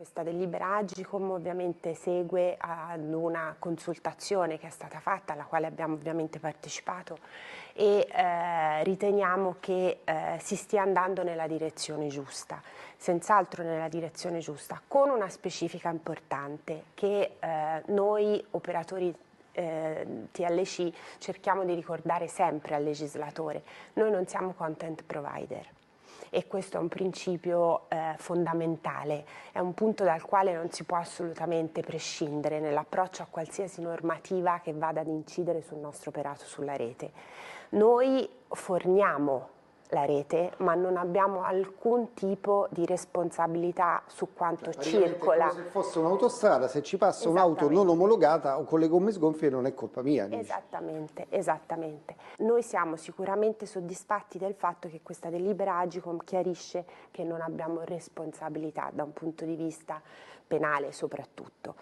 Questa delibera Agicom ovviamente segue ad una consultazione che è stata fatta, alla quale abbiamo ovviamente partecipato e eh, riteniamo che eh, si stia andando nella direzione giusta, senz'altro nella direzione giusta, con una specifica importante che eh, noi operatori eh, TLC cerchiamo di ricordare sempre al legislatore, noi non siamo content provider e questo è un principio eh, fondamentale, è un punto dal quale non si può assolutamente prescindere nell'approccio a qualsiasi normativa che vada ad incidere sul nostro operato sulla rete. Noi forniamo la rete, ma non abbiamo alcun tipo di responsabilità su quanto cioè, circola. Come se fosse un'autostrada, se ci passa un'auto non omologata o con le gomme sgonfie non è colpa mia. Dice. Esattamente, esattamente. Noi siamo sicuramente soddisfatti del fatto che questa delibera Agicom chiarisce che non abbiamo responsabilità da un punto di vista penale soprattutto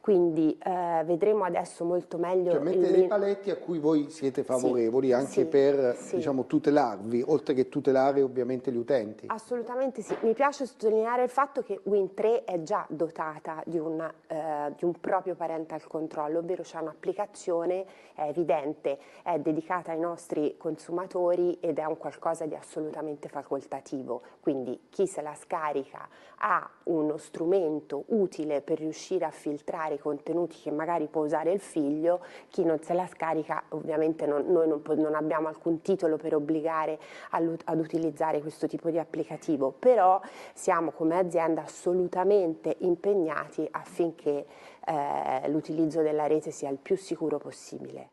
quindi eh, vedremo adesso molto meglio... Cioè, mettere dei paletti a cui voi siete favorevoli sì, anche sì, per sì. Diciamo, tutelarvi, oltre oltre che tutelare ovviamente gli utenti. Assolutamente sì, mi piace sottolineare il fatto che Win3 è già dotata di, una, eh, di un proprio parental control, ovvero c'è un'applicazione evidente, è dedicata ai nostri consumatori ed è un qualcosa di assolutamente facoltativo, quindi chi se la scarica ha uno strumento utile per riuscire a filtrare i contenuti che magari può usare il figlio, chi non se la scarica ovviamente non, noi non, non abbiamo alcun titolo per obbligare a ad utilizzare questo tipo di applicativo, però siamo come azienda assolutamente impegnati affinché eh, l'utilizzo della rete sia il più sicuro possibile.